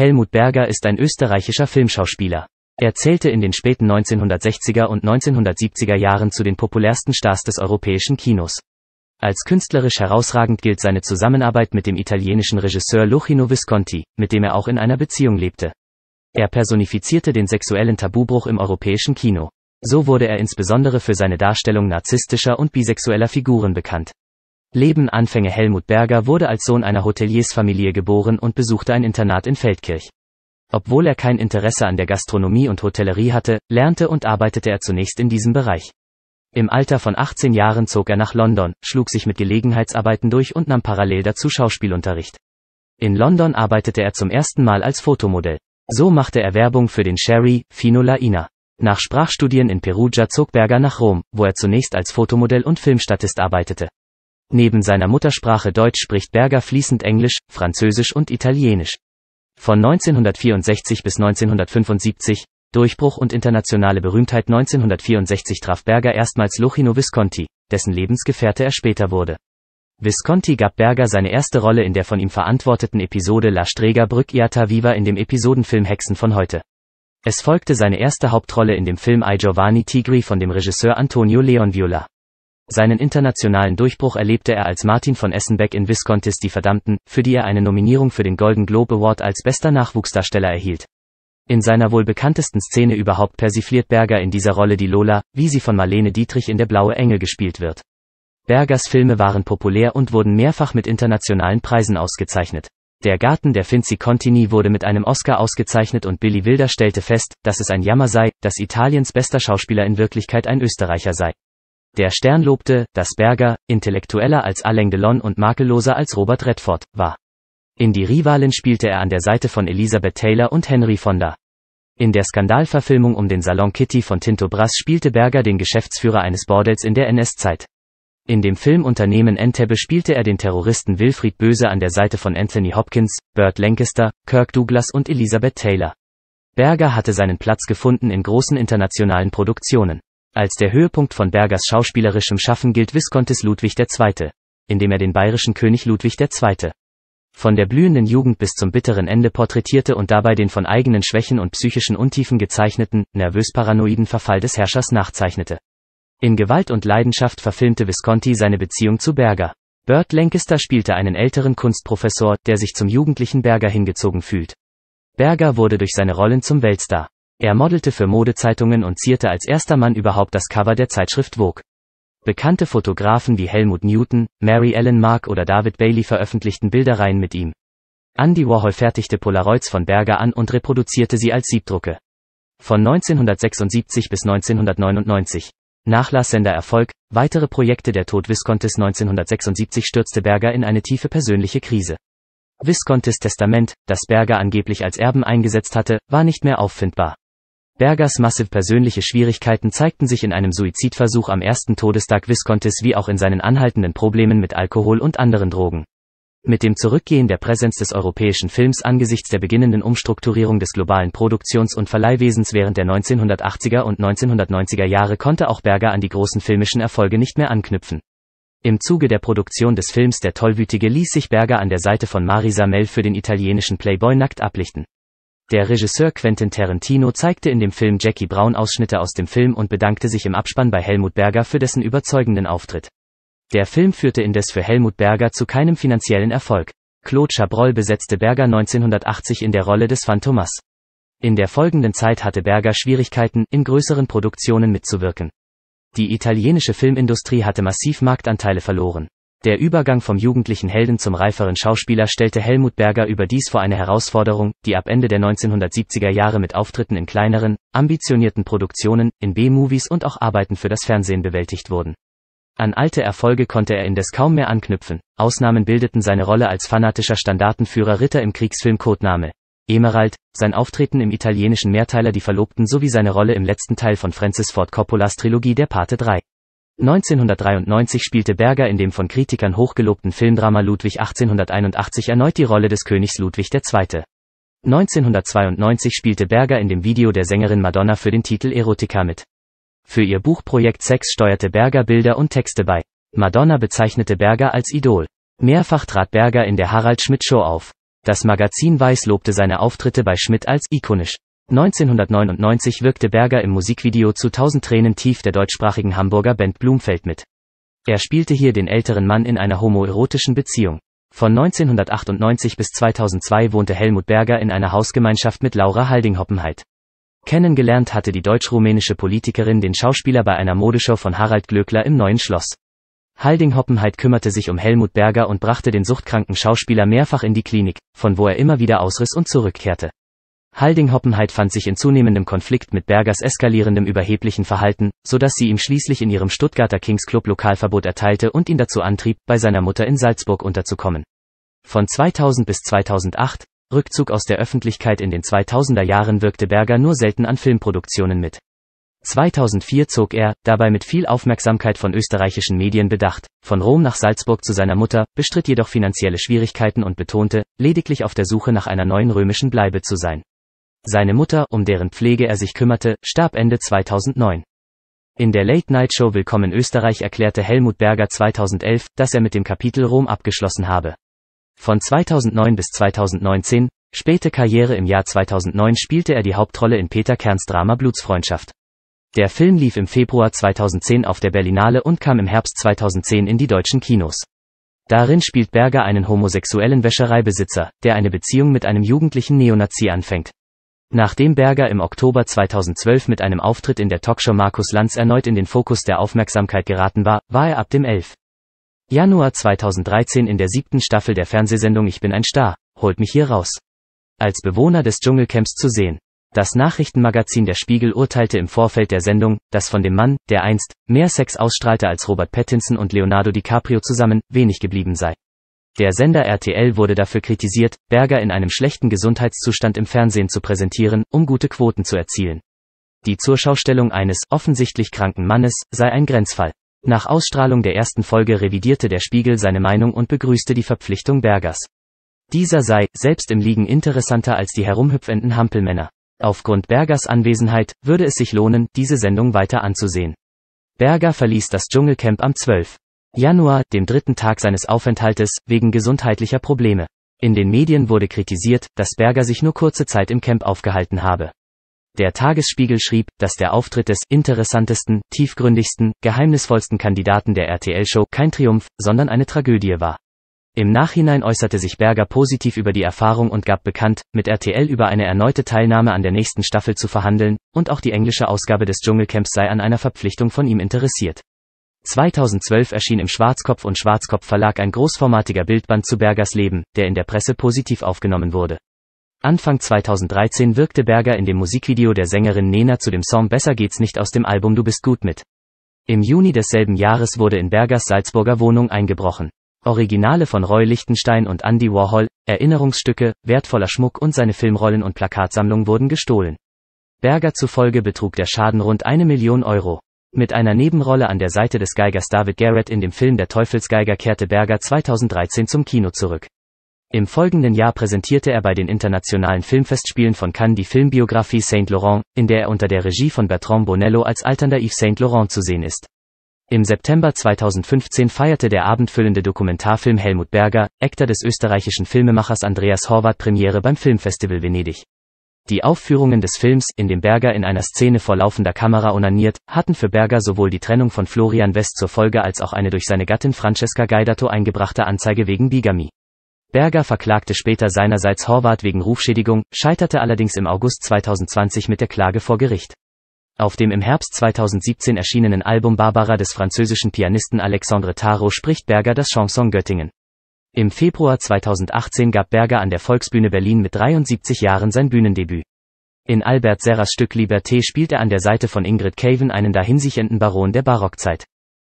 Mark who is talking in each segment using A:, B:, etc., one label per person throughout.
A: Helmut Berger ist ein österreichischer Filmschauspieler. Er zählte in den späten 1960er und 1970er Jahren zu den populärsten Stars des europäischen Kinos. Als künstlerisch herausragend gilt seine Zusammenarbeit mit dem italienischen Regisseur Luchino Visconti, mit dem er auch in einer Beziehung lebte. Er personifizierte den sexuellen Tabubruch im europäischen Kino. So wurde er insbesondere für seine Darstellung narzisstischer und bisexueller Figuren bekannt. Leben Anfänge Helmut Berger wurde als Sohn einer Hoteliersfamilie geboren und besuchte ein Internat in Feldkirch. Obwohl er kein Interesse an der Gastronomie und Hotellerie hatte, lernte und arbeitete er zunächst in diesem Bereich. Im Alter von 18 Jahren zog er nach London, schlug sich mit Gelegenheitsarbeiten durch und nahm parallel dazu Schauspielunterricht. In London arbeitete er zum ersten Mal als Fotomodell. So machte er Werbung für den Sherry, Fino Finolaina. Nach Sprachstudien in Perugia zog Berger nach Rom, wo er zunächst als Fotomodell und Filmstatist arbeitete. Neben seiner Muttersprache Deutsch spricht Berger fließend Englisch, Französisch und Italienisch. Von 1964 bis 1975, Durchbruch und internationale Berühmtheit 1964 traf Berger erstmals Luchino Visconti, dessen Lebensgefährte er später wurde. Visconti gab Berger seine erste Rolle in der von ihm verantworteten Episode La Strega Brückiata Viva in dem Episodenfilm Hexen von heute. Es folgte seine erste Hauptrolle in dem Film I Giovanni Tigri von dem Regisseur Antonio Leon Viola. Seinen internationalen Durchbruch erlebte er als Martin von Essenbeck in Viscontis Die Verdammten, für die er eine Nominierung für den Golden Globe Award als bester Nachwuchsdarsteller erhielt. In seiner wohl bekanntesten Szene überhaupt persifliert Berger in dieser Rolle die Lola, wie sie von Marlene Dietrich in Der blaue Engel gespielt wird. Bergers Filme waren populär und wurden mehrfach mit internationalen Preisen ausgezeichnet. Der Garten der Finzi Contini wurde mit einem Oscar ausgezeichnet und Billy Wilder stellte fest, dass es ein Jammer sei, dass Italiens bester Schauspieler in Wirklichkeit ein Österreicher sei. Der Stern lobte, dass Berger, intellektueller als Alain Delon und makelloser als Robert Redford, war. In Die Rivalen spielte er an der Seite von Elisabeth Taylor und Henry Fonda. In der Skandalverfilmung um den Salon Kitty von Tinto Brass spielte Berger den Geschäftsführer eines Bordells in der NS-Zeit. In dem Filmunternehmen Entebbe spielte er den Terroristen Wilfried Böse an der Seite von Anthony Hopkins, Burt Lancaster, Kirk Douglas und Elisabeth Taylor. Berger hatte seinen Platz gefunden in großen internationalen Produktionen. Als der Höhepunkt von Bergers schauspielerischem Schaffen gilt Viscontes Ludwig II., indem er den bayerischen König Ludwig II. von der blühenden Jugend bis zum bitteren Ende porträtierte und dabei den von eigenen Schwächen und psychischen Untiefen gezeichneten, nervös-paranoiden Verfall des Herrschers nachzeichnete. In Gewalt und Leidenschaft verfilmte Visconti seine Beziehung zu Berger. Burt Lancaster spielte einen älteren Kunstprofessor, der sich zum jugendlichen Berger hingezogen fühlt. Berger wurde durch seine Rollen zum Weltstar. Er modelte für Modezeitungen und zierte als erster Mann überhaupt das Cover der Zeitschrift Vogue. Bekannte Fotografen wie Helmut Newton, Mary Ellen Mark oder David Bailey veröffentlichten Bilderreihen mit ihm. Andy Warhol fertigte Polaroids von Berger an und reproduzierte sie als Siebdrucke. Von 1976 bis 1999. Nachlassender Erfolg, weitere Projekte der Tod Viscontis 1976 stürzte Berger in eine tiefe persönliche Krise. Viscontis Testament, das Berger angeblich als Erben eingesetzt hatte, war nicht mehr auffindbar. Bergers massiv persönliche Schwierigkeiten zeigten sich in einem Suizidversuch am ersten Todestag Viscontis wie auch in seinen anhaltenden Problemen mit Alkohol und anderen Drogen. Mit dem Zurückgehen der Präsenz des europäischen Films angesichts der beginnenden Umstrukturierung des globalen Produktions- und Verleihwesens während der 1980er und 1990er Jahre konnte auch Berger an die großen filmischen Erfolge nicht mehr anknüpfen. Im Zuge der Produktion des Films Der Tollwütige ließ sich Berger an der Seite von Marisa Mell für den italienischen Playboy nackt ablichten. Der Regisseur Quentin Tarantino zeigte in dem Film Jackie Brown Ausschnitte aus dem Film und bedankte sich im Abspann bei Helmut Berger für dessen überzeugenden Auftritt. Der Film führte indes für Helmut Berger zu keinem finanziellen Erfolg. Claude Chabrol besetzte Berger 1980 in der Rolle des Phantomas. In der folgenden Zeit hatte Berger Schwierigkeiten, in größeren Produktionen mitzuwirken. Die italienische Filmindustrie hatte massiv Marktanteile verloren. Der Übergang vom jugendlichen Helden zum reiferen Schauspieler stellte Helmut Berger überdies vor eine Herausforderung, die ab Ende der 1970er Jahre mit Auftritten in kleineren, ambitionierten Produktionen, in B-Movies und auch Arbeiten für das Fernsehen bewältigt wurden. An alte Erfolge konnte er indes kaum mehr anknüpfen, Ausnahmen bildeten seine Rolle als fanatischer Standartenführer Ritter im Kriegsfilm Codename. Emerald, sein Auftreten im italienischen Mehrteiler Die Verlobten sowie seine Rolle im letzten Teil von Francis Ford Coppolas Trilogie Der Pate 3. 1993 spielte Berger in dem von Kritikern hochgelobten Filmdrama Ludwig 1881 erneut die Rolle des Königs Ludwig II. 1992 spielte Berger in dem Video der Sängerin Madonna für den Titel Erotika mit. Für ihr Buchprojekt Sex steuerte Berger Bilder und Texte bei. Madonna bezeichnete Berger als Idol. Mehrfach trat Berger in der Harald Schmidt Show auf. Das Magazin Weiß lobte seine Auftritte bei Schmidt als ikonisch. 1999 wirkte Berger im Musikvideo zu 1000 Tränen tief der deutschsprachigen Hamburger Band Blumfeld mit. Er spielte hier den älteren Mann in einer homoerotischen Beziehung. Von 1998 bis 2002 wohnte Helmut Berger in einer Hausgemeinschaft mit Laura Haldinghoppenheit. Kennengelernt hatte die deutsch-rumänische Politikerin den Schauspieler bei einer Modeshow von Harald Glöckler im Neuen Schloss. Haldinghoppenheit kümmerte sich um Helmut Berger und brachte den suchtkranken Schauspieler mehrfach in die Klinik, von wo er immer wieder ausriss und zurückkehrte. Halding-Hoppenheit fand sich in zunehmendem Konflikt mit Bergers eskalierendem überheblichen Verhalten, so dass sie ihm schließlich in ihrem Stuttgarter Kings Club Lokalverbot erteilte und ihn dazu antrieb, bei seiner Mutter in Salzburg unterzukommen. Von 2000 bis 2008, Rückzug aus der Öffentlichkeit in den 2000er Jahren wirkte Berger nur selten an Filmproduktionen mit. 2004 zog er, dabei mit viel Aufmerksamkeit von österreichischen Medien bedacht, von Rom nach Salzburg zu seiner Mutter, bestritt jedoch finanzielle Schwierigkeiten und betonte, lediglich auf der Suche nach einer neuen römischen Bleibe zu sein. Seine Mutter, um deren Pflege er sich kümmerte, starb Ende 2009. In der Late-Night-Show Willkommen Österreich erklärte Helmut Berger 2011, dass er mit dem Kapitel Rom abgeschlossen habe. Von 2009 bis 2019, späte Karriere im Jahr 2009 spielte er die Hauptrolle in Peter Kerns Drama Blutsfreundschaft. Der Film lief im Februar 2010 auf der Berlinale und kam im Herbst 2010 in die deutschen Kinos. Darin spielt Berger einen homosexuellen Wäschereibesitzer, der eine Beziehung mit einem jugendlichen Neonazi anfängt. Nachdem Berger im Oktober 2012 mit einem Auftritt in der Talkshow Markus Lanz erneut in den Fokus der Aufmerksamkeit geraten war, war er ab dem 11. Januar 2013 in der siebten Staffel der Fernsehsendung Ich bin ein Star, holt mich hier raus. Als Bewohner des Dschungelcamps zu sehen. Das Nachrichtenmagazin Der Spiegel urteilte im Vorfeld der Sendung, dass von dem Mann, der einst mehr Sex ausstrahlte als Robert Pattinson und Leonardo DiCaprio zusammen, wenig geblieben sei. Der Sender RTL wurde dafür kritisiert, Berger in einem schlechten Gesundheitszustand im Fernsehen zu präsentieren, um gute Quoten zu erzielen. Die Zurschaustellung eines offensichtlich kranken Mannes sei ein Grenzfall. Nach Ausstrahlung der ersten Folge revidierte der Spiegel seine Meinung und begrüßte die Verpflichtung Bergers. Dieser sei, selbst im Liegen interessanter als die herumhüpfenden Hampelmänner. Aufgrund Bergers Anwesenheit würde es sich lohnen, diese Sendung weiter anzusehen. Berger verließ das Dschungelcamp am 12. Januar, dem dritten Tag seines Aufenthaltes, wegen gesundheitlicher Probleme. In den Medien wurde kritisiert, dass Berger sich nur kurze Zeit im Camp aufgehalten habe. Der Tagesspiegel schrieb, dass der Auftritt des interessantesten, tiefgründigsten, geheimnisvollsten Kandidaten der RTL-Show kein Triumph, sondern eine Tragödie war. Im Nachhinein äußerte sich Berger positiv über die Erfahrung und gab bekannt, mit RTL über eine erneute Teilnahme an der nächsten Staffel zu verhandeln, und auch die englische Ausgabe des Dschungelcamps sei an einer Verpflichtung von ihm interessiert. 2012 erschien im Schwarzkopf und Schwarzkopf Verlag ein großformatiger Bildband zu Bergers Leben, der in der Presse positiv aufgenommen wurde. Anfang 2013 wirkte Berger in dem Musikvideo der Sängerin Nena zu dem Song Besser geht's nicht aus dem Album Du bist gut mit. Im Juni desselben Jahres wurde in Bergers Salzburger Wohnung eingebrochen. Originale von Roy Lichtenstein und Andy Warhol, Erinnerungsstücke, wertvoller Schmuck und seine Filmrollen und Plakatsammlung wurden gestohlen. Berger zufolge betrug der Schaden rund eine Million Euro. Mit einer Nebenrolle an der Seite des Geigers David Garrett in dem Film Der Teufelsgeiger kehrte Berger 2013 zum Kino zurück. Im folgenden Jahr präsentierte er bei den internationalen Filmfestspielen von Cannes die Filmbiografie Saint Laurent, in der er unter der Regie von Bertrand Bonello als alternder Yves Saint Laurent zu sehen ist. Im September 2015 feierte der abendfüllende Dokumentarfilm Helmut Berger, Actor des österreichischen Filmemachers Andreas Horvath Premiere beim Filmfestival Venedig. Die Aufführungen des Films, in dem Berger in einer Szene vor laufender Kamera unaniert, hatten für Berger sowohl die Trennung von Florian West zur Folge als auch eine durch seine Gattin Francesca Gaidato eingebrachte Anzeige wegen Bigamie. Berger verklagte später seinerseits Horvath wegen Rufschädigung, scheiterte allerdings im August 2020 mit der Klage vor Gericht. Auf dem im Herbst 2017 erschienenen Album Barbara des französischen Pianisten Alexandre Tarot spricht Berger das Chanson Göttingen. Im Februar 2018 gab Berger an der Volksbühne Berlin mit 73 Jahren sein Bühnendebüt. In Albert Serras Stück Liberté spielt er an der Seite von Ingrid Caven einen dahinsichenden Baron der Barockzeit.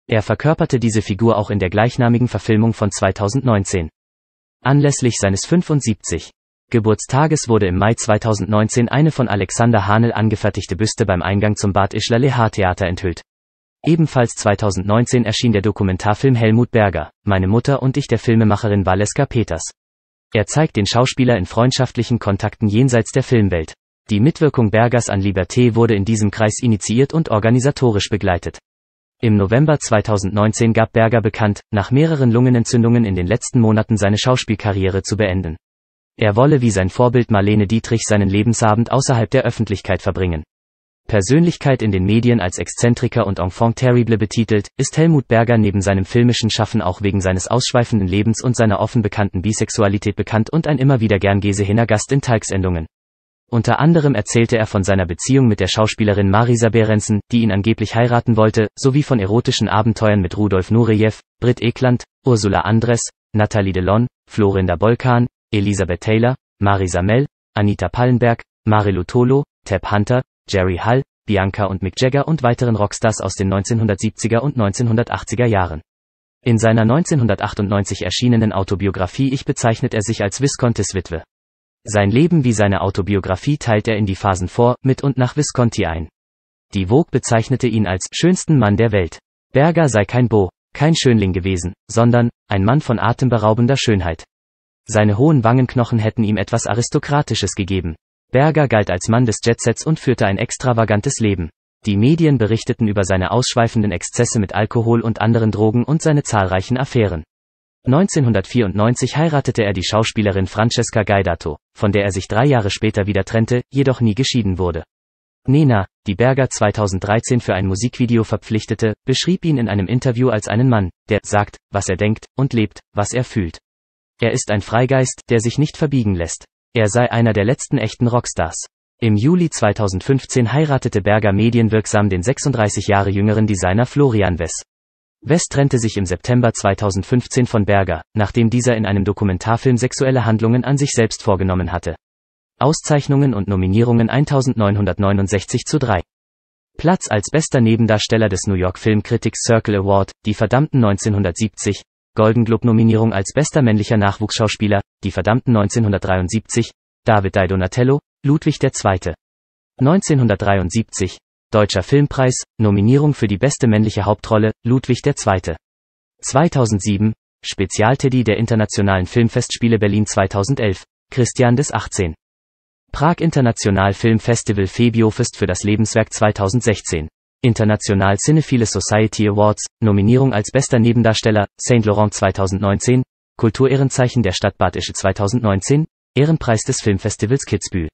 A: Er verkörperte diese Figur auch in der gleichnamigen Verfilmung von 2019. Anlässlich seines 75. Geburtstages wurde im Mai 2019 eine von Alexander Hanel angefertigte Büste beim Eingang zum Bad Ischler Lehar Theater enthüllt. Ebenfalls 2019 erschien der Dokumentarfilm Helmut Berger, Meine Mutter und ich der Filmemacherin Valeska Peters. Er zeigt den Schauspieler in freundschaftlichen Kontakten jenseits der Filmwelt. Die Mitwirkung Bergers an Liberté wurde in diesem Kreis initiiert und organisatorisch begleitet. Im November 2019 gab Berger bekannt, nach mehreren Lungenentzündungen in den letzten Monaten seine Schauspielkarriere zu beenden. Er wolle wie sein Vorbild Marlene Dietrich seinen Lebensabend außerhalb der Öffentlichkeit verbringen. Persönlichkeit in den Medien als Exzentriker und Enfant terrible betitelt, ist Helmut Berger neben seinem filmischen Schaffen auch wegen seines ausschweifenden Lebens und seiner offen bekannten Bisexualität bekannt und ein immer wieder gern gesehener Gast in Talksendungen. Unter anderem erzählte er von seiner Beziehung mit der Schauspielerin Marisa Behrensen, die ihn angeblich heiraten wollte, sowie von erotischen Abenteuern mit Rudolf Nureyev, Britt Ekland, Ursula Andres, Nathalie Delon, Florinda Bolkan, Elisabeth Taylor, Marisa Mell, Anita Pallenberg, Marilu Tolo, Tab Hunter, Jerry Hull, Bianca und Mick Jagger und weiteren Rockstars aus den 1970er und 1980er Jahren. In seiner 1998 erschienenen Autobiografie Ich bezeichnet er sich als Viscontis Witwe. Sein Leben wie seine Autobiografie teilt er in die Phasen vor, mit und nach Visconti ein. Die Vogue bezeichnete ihn als schönsten Mann der Welt. Berger sei kein Bo, kein Schönling gewesen, sondern ein Mann von atemberaubender Schönheit. Seine hohen Wangenknochen hätten ihm etwas Aristokratisches gegeben. Berger galt als Mann des Jetsets und führte ein extravagantes Leben. Die Medien berichteten über seine ausschweifenden Exzesse mit Alkohol und anderen Drogen und seine zahlreichen Affären. 1994 heiratete er die Schauspielerin Francesca Gaidato, von der er sich drei Jahre später wieder trennte, jedoch nie geschieden wurde. Nena, die Berger 2013 für ein Musikvideo verpflichtete, beschrieb ihn in einem Interview als einen Mann, der sagt, was er denkt, und lebt, was er fühlt. Er ist ein Freigeist, der sich nicht verbiegen lässt. Er sei einer der letzten echten Rockstars. Im Juli 2015 heiratete Berger medienwirksam den 36 Jahre jüngeren Designer Florian Wess. West trennte sich im September 2015 von Berger, nachdem dieser in einem Dokumentarfilm sexuelle Handlungen an sich selbst vorgenommen hatte. Auszeichnungen und Nominierungen 1969 zu 3. Platz als bester Nebendarsteller des New York Film Critics Circle Award, die verdammten 1970, Golden Globe Nominierung als bester männlicher Nachwuchsschauspieler, die verdammten 1973, David Di Donatello, Ludwig II. 1973, Deutscher Filmpreis, Nominierung für die beste männliche Hauptrolle, Ludwig II. 2007, Spezialteddy der Internationalen Filmfestspiele Berlin 2011, Christian des 18. Prag International Film Festival Febiofest für das Lebenswerk 2016. International Cinephile Society Awards, Nominierung als bester Nebendarsteller, Saint Laurent 2019, Kulturehrenzeichen der Stadt Bad Ische 2019, Ehrenpreis des Filmfestivals Kitzbühel.